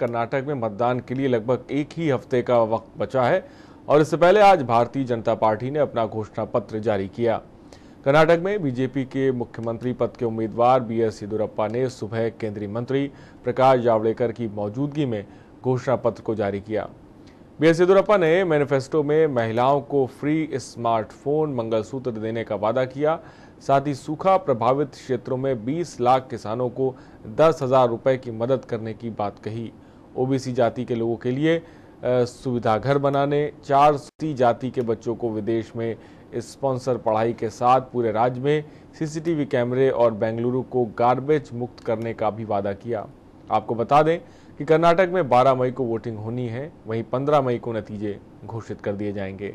कर्नाटक में मतदान के लिए लगभग एक ही हफ्ते का वक्त बचा है और इससे पहले आज भारतीय जनता पार्टी ने अपना घोषणा पत्र जारी किया कर्नाटक में बीजेपी के मुख्यमंत्री पद के उम्मीदवार बी एस येदुरप्पा ने सुबह केंद्रीय मंत्री प्रकाश जावड़ेकर की मौजूदगी में घोषणा पत्र को जारी किया बी एस येदुरप्पा ने मैनिफेस्टो में महिलाओं को फ्री स्मार्टफोन मंगलसूत्र देने का वादा किया साथ ही सूखा प्रभावित क्षेत्रों में 20 लाख किसानों को दस हजार रुपये की मदद करने की बात कही ओबीसी जाति के लोगों के लिए सुविधा घर बनाने चार सी जाति के बच्चों को विदेश में स्पॉन्सर पढ़ाई के साथ पूरे राज्य में सीसीटीवी कैमरे और बेंगलुरु को गार्बेज मुक्त करने का भी वादा किया आपको बता दें कि कर्नाटक में 12 मई को वोटिंग होनी है वहीं 15 मई को नतीजे घोषित कर दिए जाएंगे